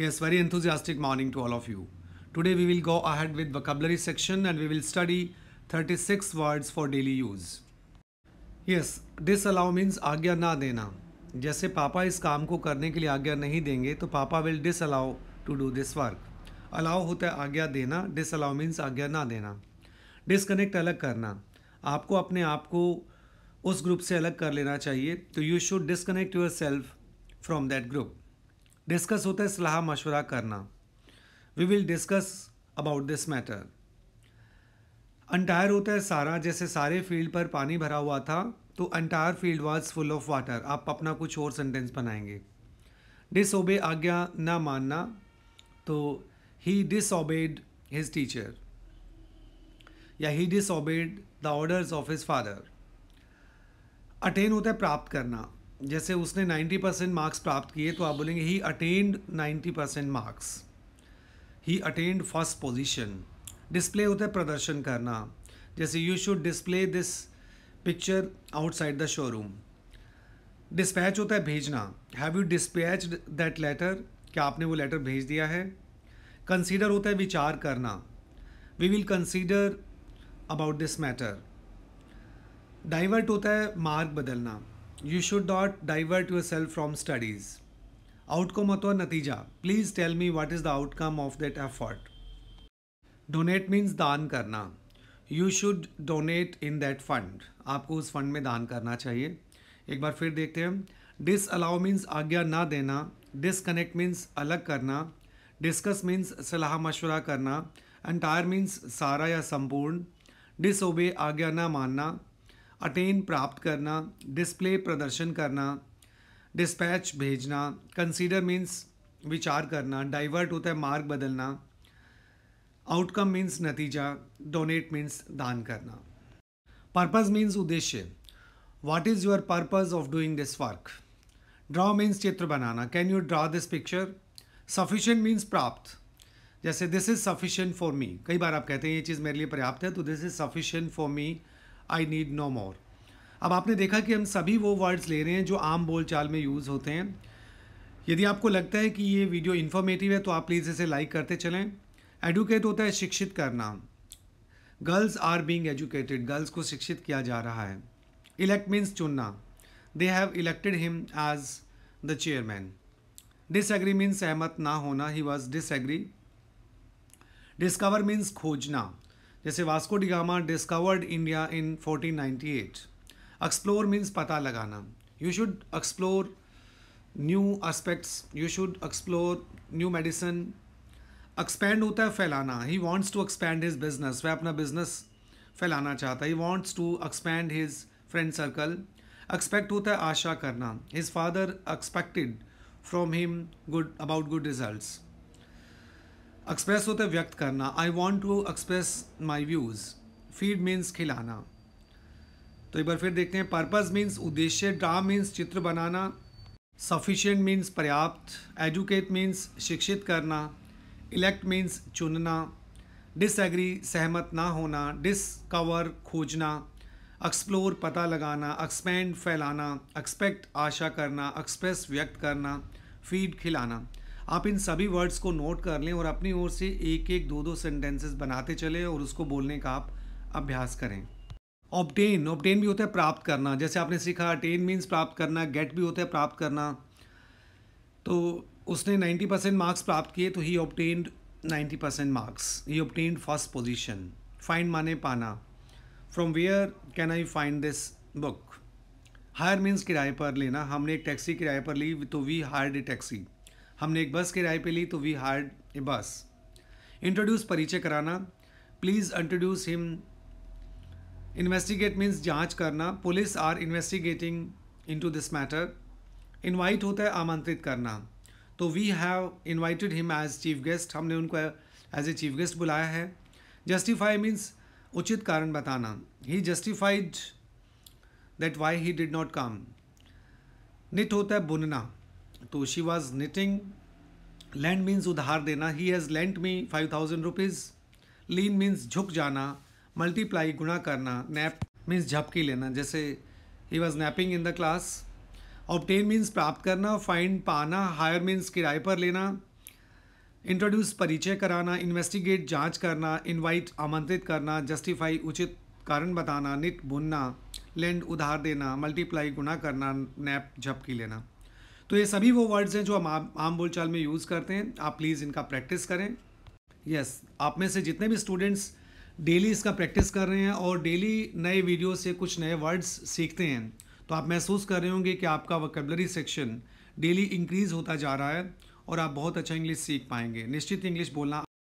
Yes, very enthusiastic morning to all of you. Today we will go ahead with vocabulary section and we will study 36 words for daily use. Yes, disallow means आज्ञा ना देना जैसे पापा इस काम को करने के लिए आज्ञा नहीं देंगे तो papa will disallow to do this work allow होता है आज्ञा देना डिसअलाउ मीन्स आज्ञा ना देना डिसकनेक्ट अलग करना आपको अपने आप को उस ग्रुप से अलग कर लेना चाहिए तो you should disconnect yourself from that group discuss होता है सलाह मशवरा करना we will discuss about this matter entire होता है सारा जैसे सारे फील्ड पर पानी भरा हुआ था तो entire field was full of water आप अपना कुछ और सेंटेंस बनाएंगे ओबे आज्ञा ना मानना तो ही डिसोबेड हिज टीचर या he disobeyed the orders of his father attain होता है प्राप्त करना जैसे उसने 90 परसेंट मार्क्स प्राप्त किए तो आप बोलेंगे he attained 90 percent marks he attained first position display होता है प्रदर्शन करना जैसे you should display this picture outside the showroom dispatch होता है भेजना have you dispatch that letter क्या आपने वो लेटर भेज दिया है कंसीडर होता है विचार करना we will consider about this matter divert होता है मार्ग बदलना you should not divert yourself from studies outcome अथवा नतीजा please tell me what is the outcome of that effort donate means दान करना you should donate in that fund आपको उस फंड में दान करना चाहिए एक बार फिर देखते हैं डिस अलाउ मीन्स आज्ञा ना देना डिसकनेक्ट मीन्स अलग करना डिस्कस मीन्स सलाह मशवरा करना एंटायर मीन्स सारा या संपूर्ण डिस ओबे आज्ञा ना मानना अटेन प्राप्त करना डिस्प्ले प्रदर्शन करना डिस्पैच भेजना कंसीडर मीन्स विचार करना डाइवर्ट होता है मार्ग बदलना आउटकम मीन्स नतीजा डोनेट मीन्स दान करना पर्पज़ मीन्स उद्देश्य what is your purpose of doing this work draw means चित्र बनाना can you draw this picture sufficient means प्राप्त जैसे this is sufficient for me कई बार आप कहते हैं ये चीज़ मेरे लिए पर्याप्त है तो this is sufficient for me I need no more अब आपने देखा कि हम सभी वो वर्ड्स ले रहे हैं जो आम बोलचाल में यूज़ होते हैं यदि आपको लगता है कि ये वीडियो इन्फॉर्मेटिव है तो आप प्लीज़ इसे लाइक करते चलें एडुकेट होता है शिक्षित करना girls are being educated girls को शिक्षित किया जा रहा है इलेक्ट मीन्स चुनना they have elected him as the chairman disagree means सहमत ना होना he was disagree discover means खोजना जैसे Vasco da Gama discovered India in 1498 explore means पता लगाना you should explore new aspects you should explore new medicine expand होता है फैलाना he wants to expand his business वह अपना बिजनेस फैलाना चाहता है he wants to expand his friend circle expect होता है आशा करना his father expected from him good about good results express होते व्यक्त करना I want to express my views feed means खिलाना तो एक बार फिर देखते हैं पर्पस मीन्स उद्देश्य ड्रा मीन्स चित्र बनाना सफिशियंट मीन्स पर्याप्त एजुकेट मीन्स शिक्षित करना इलेक्ट मीन्स चुनना डिसएग्री सहमत ना होना डिसकवर खोजना एक्सप्लोर पता लगाना एक्सपेंड फैलाना एक्सपेक्ट आशा करना एक्सप्रेस व्यक्त करना फीड खिलाना आप इन सभी वर्ड्स को नोट कर लें और अपनी ओर से एक एक दो दो सेंटेंसेस बनाते चले और उसको बोलने का आप अभ्यास करें ऑप्टेन ऑप्टेन भी होता है प्राप्त करना जैसे आपने सीखा अटेन मीन्स प्राप्त करना गेट भी होता है प्राप्त करना तो उसने 90 परसेंट मार्क्स प्राप्त किए तो he obtained 90 percent marks he obtained first position find माने पाना from where can I find this book hire means किराए पर लेना हमने एक टैक्सी किराए पर ली तो वी हायर ए टैक्सी हमने एक बस किराए पे ली तो वी हार्ड ए बस इंट्रोड्यूस परिचय कराना please introduce him investigate means जांच करना police are investigating into this matter invite होता है आमंत्रित करना तो we have invited him as chief guest हमने उनको एज ए चीफ गेस्ट बुलाया है जस्टिफाई मीन्स उचित कारण बताना ही justified that why he did not come knit होता है बुनना तो she was knitting lend means उधार देना he has lent me five thousand rupees lean means झुक जाना मल्टीप्लाई गुणा करना नैप मीन्स झपकी लेना जैसे he was napping in the class obtain means प्राप्त करना फाइंड पाना हायर मीन्स किराए पर लेना इंट्रोड्यूस परिचय कराना इन्वेस्टिगेट जांच करना इनवाइट आमंत्रित करना जस्टिफाई उचित कारण बताना निट बुनना लेंड उधार देना मल्टीप्लाई गुणा करना नैप झपकी लेना तो ये सभी वो वर्ड्स हैं जो हम आम बोलचाल में यूज़ करते हैं आप प्लीज़ इनका प्रैक्टिस करें यस yes, आप में से जितने भी स्टूडेंट्स डेली इसका प्रैक्टिस कर रहे हैं और डेली नए वीडियो से कुछ नए वर्ड्स सीखते हैं तो आप महसूस कर रहे होंगे कि आपका वकेबलरी सेक्शन डेली इंक्रीज़ होता जा रहा है और आप बहुत अच्छा इंग्लिश सीख पाएंगे निश्चित इंग्लिश बोलना